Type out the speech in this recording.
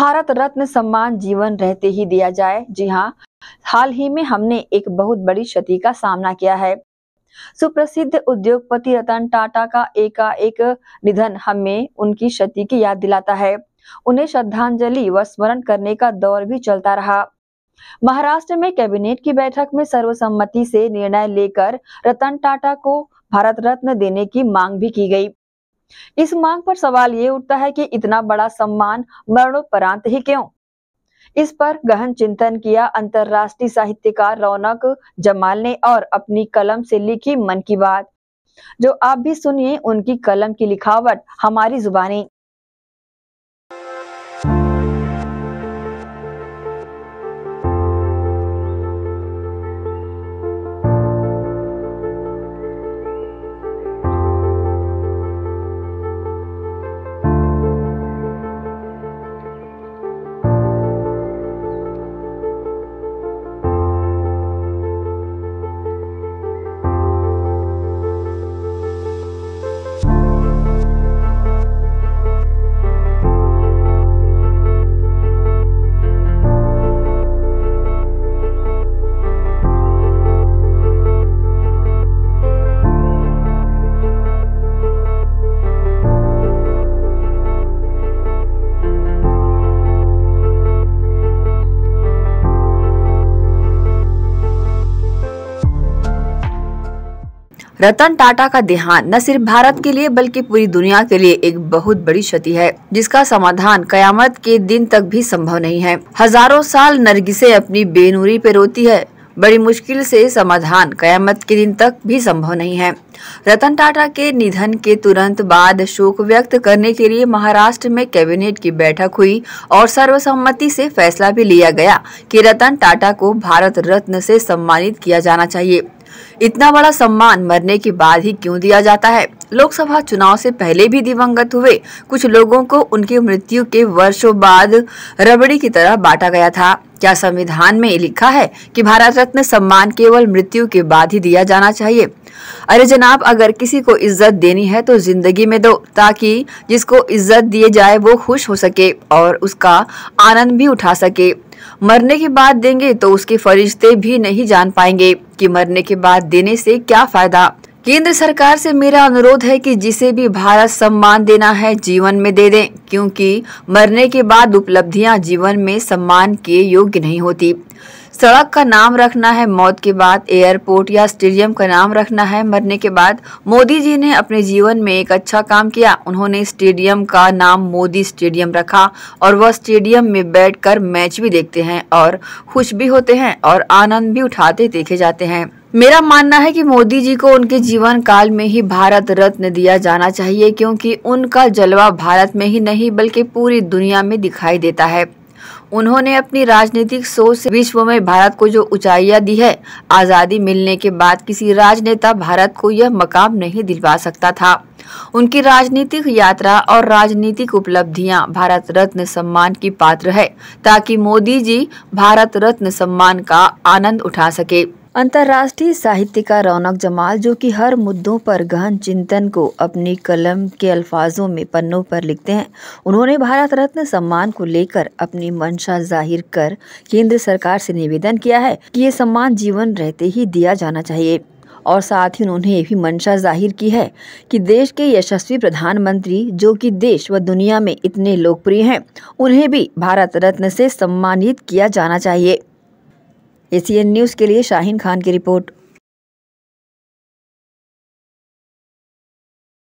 भारत रत्न सम्मान जीवन रहते ही दिया जाए जी हाँ हाल ही में हमने एक बहुत बड़ी क्षति का सामना किया है सुप्रसिद्ध उद्योगपति रतन टाटा का एकाएक निधन हमें उनकी क्षति की याद दिलाता है उन्हें श्रद्धांजलि व स्मरण करने का दौर भी चलता रहा महाराष्ट्र में कैबिनेट की बैठक में सर्वसम्मति से निर्णय लेकर रतन टाटा को भारत रत्न देने की मांग भी की गई इस मांग पर सवाल ये उठता है कि इतना बड़ा सम्मान मरणोपरांत ही क्यों इस पर गहन चिंतन किया अंतरराष्ट्रीय साहित्यकार रौनक जमाल ने और अपनी कलम से लिखी मन की बात जो आप भी सुनिए उनकी कलम की लिखावट हमारी जुबानी रतन टाटा का देहांत न सिर्फ भारत के लिए बल्कि पूरी दुनिया के लिए एक बहुत बड़ी क्षति है जिसका समाधान कयामत के दिन तक भी संभव नहीं है हजारों साल नरगिसे अपनी बेनूरी पे रोती है बड़ी मुश्किल से समाधान कयामत के दिन तक भी संभव नहीं है रतन टाटा के निधन के तुरंत बाद शोक व्यक्त करने के लिए महाराष्ट्र में कैबिनेट की बैठक हुई और सर्वसम्मति से फैसला भी लिया गया कि रतन टाटा को भारत रत्न से सम्मानित किया जाना चाहिए इतना बड़ा सम्मान मरने के बाद ही क्यों दिया जाता है लोकसभा चुनाव से पहले भी दिवंगत हुए कुछ लोगों को उनकी मृत्यु के वर्षों बाद रबड़ी की तरह बांटा गया था क्या संविधान में लिखा है कि भारत रत्न सम्मान केवल मृत्यु के बाद ही दिया जाना चाहिए अरे जनाब अगर किसी को इज्जत देनी है तो जिंदगी में दो ताकि जिसको इज्जत दिए जाए वो खुश हो सके और उसका आनंद भी उठा सके मरने के बाद देंगे तो उसके फरिश्ते भी नहीं जान पाएंगे कि मरने के बाद देने से क्या फायदा केंद्र सरकार से मेरा अनुरोध है कि जिसे भी भारत सम्मान देना है जीवन में दे दें क्योंकि मरने के बाद उपलब्धियां जीवन में सम्मान के योग्य नहीं होती सड़क का नाम रखना है मौत के बाद एयरपोर्ट या स्टेडियम का नाम रखना है मरने के बाद मोदी जी ने अपने जीवन में एक अच्छा काम किया उन्होंने स्टेडियम का नाम मोदी स्टेडियम रखा और वह स्टेडियम में बैठकर मैच भी देखते हैं और खुश भी होते हैं और आनंद भी उठाते देखे जाते हैं मेरा मानना है कि मोदी जी को उनके जीवन काल में ही भारत रत्न दिया जाना चाहिए क्योंकि उनका जलवा भारत में ही नहीं बल्कि पूरी दुनिया में दिखाई देता है उन्होंने अपनी राजनीतिक सोच से विश्व में भारत को जो ऊंचाइयां दी है आज़ादी मिलने के बाद किसी राजनेता भारत को यह मकाम नहीं दिलवा सकता था उनकी राजनीतिक यात्रा और राजनीतिक उपलब्धियां भारत रत्न सम्मान की पात्र है ताकि मोदी जी भारत रत्न सम्मान का आनंद उठा सके अंतर्राष्ट्रीय साहित्य का रौनक जमाल जो कि हर मुद्दों पर गहन चिंतन को अपनी कलम के अल्फाजों में पन्नों पर लिखते हैं उन्होंने भारत रत्न सम्मान को लेकर अपनी मंशा जाहिर कर केंद्र सरकार से निवेदन किया है कि ये सम्मान जीवन रहते ही दिया जाना चाहिए और साथ ही उन्होंने ये भी मंशा जाहिर की है कि देश के यशस्वी प्रधानमंत्री जो कि देश व दुनिया में इतने लोकप्रिय हैं उन्हें भी भारत रत्न से सम्मानित किया जाना चाहिए एसीएन न्यूज़ के लिए शाहीन खान की रिपोर्ट